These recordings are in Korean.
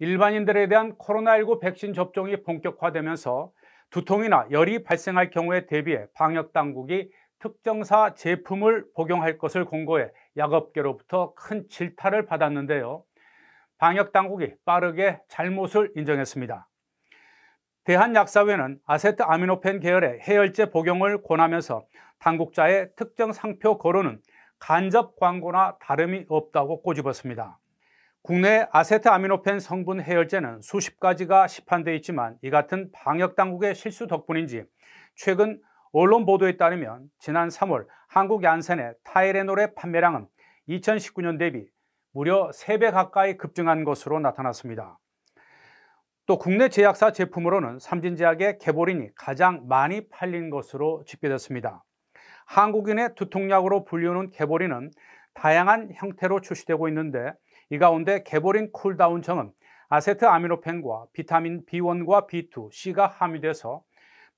일반인들에 대한 코로나19 백신 접종이 본격화되면서 두통이나 열이 발생할 경우에 대비해 방역당국이 특정사 제품을 복용할 것을 공고해 약업계로부터 큰 질타를 받았는데요. 방역당국이 빠르게 잘못을 인정했습니다. 대한약사회는 아세트 아미노펜 계열의 해열제 복용을 권하면서 당국자의 특정 상표 거론은 간접 광고나 다름이 없다고 꼬집었습니다. 국내 아세트아미노펜 성분 해열제는 수십 가지가 시판돼 있지만 이 같은 방역당국의 실수 덕분인지 최근 언론 보도에 따르면 지난 3월 한국 얀센의 타이레놀의 판매량은 2019년 대비 무려 3배 가까이 급증한 것으로 나타났습니다. 또 국내 제약사 제품으로는 삼진제약의 개보린이 가장 많이 팔린 것으로 집계됐습니다. 한국인의 두통약으로 불리우는 개보린은 다양한 형태로 출시되고 있는데 이 가운데 개보린 쿨다운청은 아세트 아미노펜과 비타민 B1과 B2, C가 함유돼서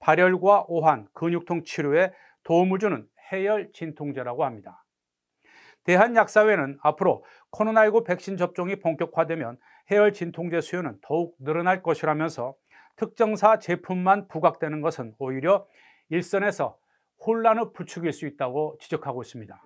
발열과 오한, 근육통 치료에 도움을 주는 해열 진통제라고 합니다. 대한약사회는 앞으로 코로나19 백신 접종이 본격화되면 해열 진통제 수요는 더욱 늘어날 것이라면서 특정사 제품만 부각되는 것은 오히려 일선에서 혼란의 부추길 수 있다고 지적하고 있습니다.